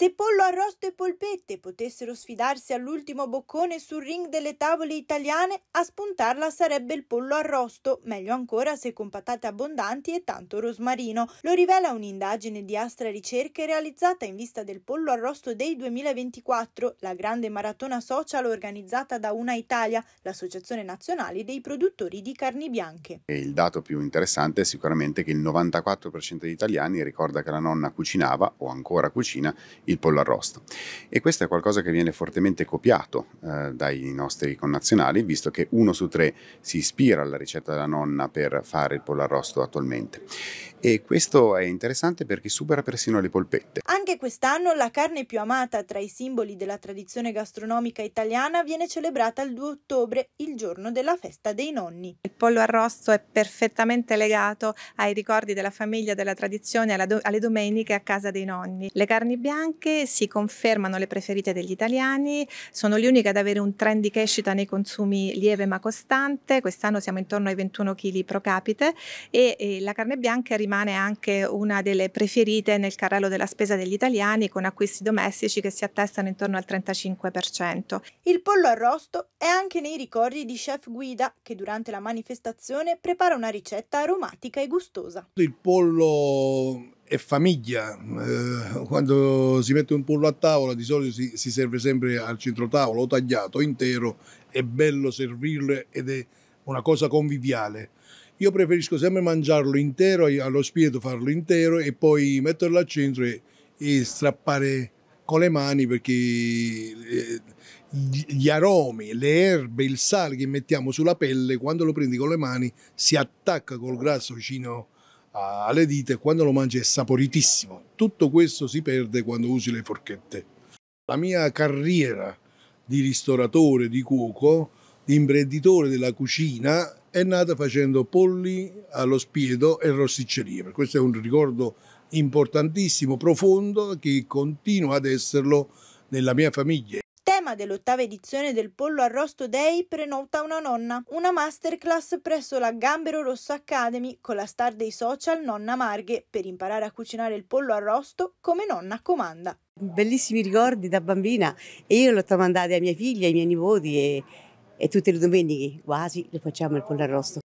Se pollo arrosto e polpette potessero sfidarsi all'ultimo boccone sul ring delle tavole italiane, a spuntarla sarebbe il pollo arrosto, meglio ancora se con patate abbondanti e tanto rosmarino. Lo rivela un'indagine di Astra Ricerche realizzata in vista del pollo arrosto dei 2024, la grande maratona social organizzata da Una Italia, l'associazione nazionale dei produttori di carni bianche. E Il dato più interessante è sicuramente che il 94% degli italiani ricorda che la nonna cucinava o ancora cucina il pollo arrosto. E questo è qualcosa che viene fortemente copiato eh, dai nostri connazionali, visto che uno su tre si ispira alla ricetta della nonna per fare il pollo arrosto attualmente. E questo è interessante perché supera persino le polpette. Anche quest'anno la carne più amata tra i simboli della tradizione gastronomica italiana viene celebrata il 2 ottobre, il giorno della festa dei nonni. Il pollo arrosto è perfettamente legato ai ricordi della famiglia, della tradizione, do alle domeniche a casa dei nonni. Le carni bianche banche, si confermano le preferite degli italiani, sono le uniche ad avere un trend di crescita nei consumi lieve ma costante, quest'anno siamo intorno ai 21 kg pro capite e, e la carne bianca rimane anche una delle preferite nel carrello della spesa degli italiani con acquisti domestici che si attestano intorno al 35%. Il pollo arrosto è anche nei ricordi di chef Guida che durante la manifestazione prepara una ricetta aromatica e gustosa. Il pollo è famiglia. Eh, quando si mette un pollo a tavola di solito si, si serve sempre al centro tavolo, tagliato intero, è bello servirlo ed è una cosa conviviale. Io preferisco sempre mangiarlo intero, allo spirito farlo intero e poi metterlo al centro e, e strappare con le mani perché eh, gli aromi, le erbe, il sale che mettiamo sulla pelle, quando lo prendi con le mani si attacca col grasso vicino a alle dita quando lo mangi è saporitissimo. Tutto questo si perde quando usi le forchette. La mia carriera di ristoratore, di cuoco, di imprenditore della cucina è nata facendo polli allo spiedo e rosticcerie. Questo è un ricordo importantissimo, profondo, che continua ad esserlo nella mia famiglia anfitriona dell'ottava edizione del Pollo Arrosto Day prenota una nonna, una masterclass presso la Gambero Rosso Academy con la star dei social Nonna Marghe per imparare a cucinare il pollo arrosto come nonna comanda. Bellissimi ricordi da bambina e io l'ho tramandata ai miei figli, ai miei nipoti e, e tutte le domeniche quasi le facciamo il pollo arrosto.